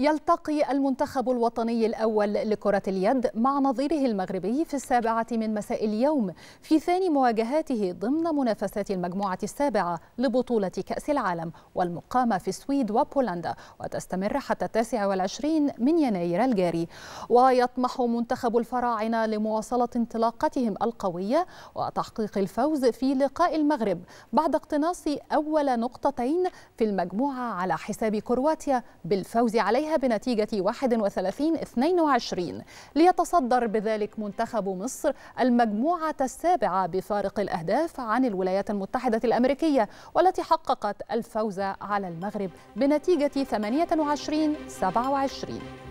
يلتقي المنتخب الوطني الأول لكرة اليد مع نظيره المغربي في السابعة من مساء اليوم في ثاني مواجهاته ضمن منافسات المجموعة السابعة لبطولة كأس العالم والمقامة في السويد وبولندا وتستمر حتى التاسع والعشرين من يناير الجاري ويطمح منتخب الفراعنة لمواصلة انطلاقتهم القوية وتحقيق الفوز في لقاء المغرب بعد اقتناص أول نقطتين في المجموعة على حساب كرواتيا بالفوز عليها عليها بنتيجة 31-22 ليتصدر بذلك منتخب مصر المجموعة السابعة بفارق الأهداف عن الولايات المتحدة الأمريكية والتي حققت الفوز على المغرب بنتيجة 28-27